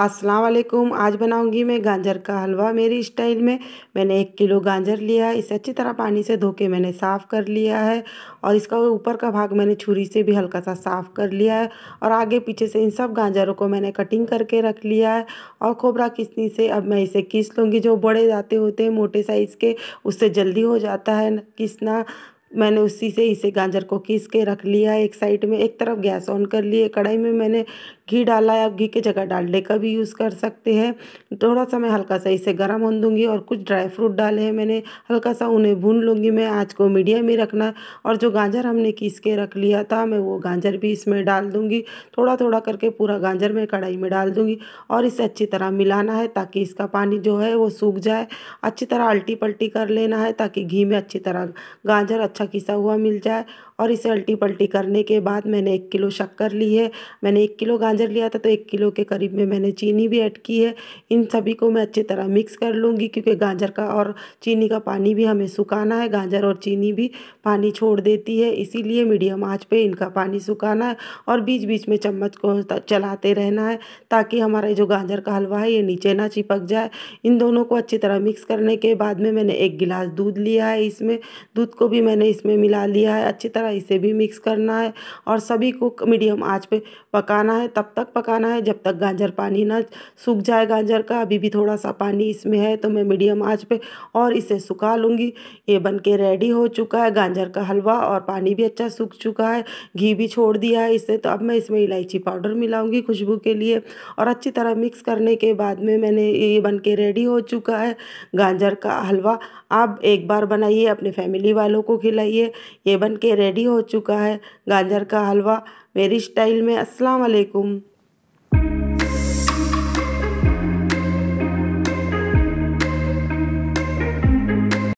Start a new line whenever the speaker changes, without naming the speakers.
अस्सलाम वालेकुम आज बनाऊंगी मैं गाजर का हलवा मेरी स्टाइल में मैंने एक किलो गाजर लिया है इसे अच्छी तरह पानी से धो के मैंने साफ़ कर लिया है और इसका ऊपर का भाग मैंने छुरी से भी हल्का सा साफ़ कर लिया है और आगे पीछे से इन सब गाजरों को मैंने कटिंग करके रख लिया है और खोबरा किसनी से अब मैं इसे किस लूँगी जो बड़े जाते होते हैं मोटे साइज़ के उससे जल्दी हो जाता है किसना मैंने उसी से इसे गाजर को खींच के रख लिया एक साइड में एक तरफ गैस ऑन कर लिए कढ़ाई में मैंने घी डाला है आप घी के जगह डालने का भी यूज़ कर सकते हैं थोड़ा सा मैं हल्का सा इसे गर्म होने दूँगी और कुछ ड्राई फ्रूट डाले हैं मैंने हल्का सा उन्हें भून लूँगी मैं आँच को मीडियम ही रखना है और जो गाजर हमने खींच के रख लिया था मैं वो गाजर भी इसमें डाल दूँगी थोड़ा थोड़ा करके पूरा गाजर मैं कढ़ाई में डाल दूँगी और इसे अच्छी तरह मिलाना है ताकि इसका पानी जो है वो सूख जाए अच्छी तरह अल्टी पल्टी कर लेना है ताकि घी में अच्छी तरह गाजर अच्छा खकिसा हुआ मिल जाए और इसे अल्टी पल्टी करने के बाद मैंने एक किलो शक्कर ली है मैंने एक किलो गाजर लिया था तो एक किलो के करीब में मैंने चीनी भी ऐड की है इन सभी को मैं अच्छी तरह मिक्स कर लूँगी क्योंकि गाजर का और चीनी का पानी भी हमें सुखाना है गाजर और चीनी भी पानी छोड़ देती है इसीलिए मीडियम आँच पर इनका पानी सुखाना है और बीच बीच में चम्मच को चलाते रहना है ताकि हमारा जो गाजर का हलवा है ये नीचे ना चिपक जाए इन दोनों को अच्छी तरह मिक्स करने के बाद में मैंने एक गिलास दूध लिया है इसमें दूध को भी मैंने इसमें मिला लिया है अच्छी तरह जाएगा इसे भी मिक्स करना है और सभी को मीडियम आँच पे पकाना है तब तक पकाना है जब तक गाजर पानी ना सूख जाए गाजर का अभी भी थोड़ा सा पानी इसमें है तो मैं मीडियम आँच पे और इसे सुखा लूँगी ये बन के रेडी हो चुका है गाजर का हलवा और पानी भी अच्छा सूख चुका है घी भी छोड़ दिया है इससे तो अब मैं इसमें इलायची पाउडर मिलाऊँगी खुशबू के लिए और अच्छी तरह मिक्स करने के बाद में मैंने ये बन के रेडी हो चुका है गाजर का हलवा आप एक बार बनाइए अपने फैमिली वालों को खिलाइए ये बन के रेडी रेडी हो चुका है गाजर का हलवा मेरी स्टाइल में अस्सलाम वालेकुम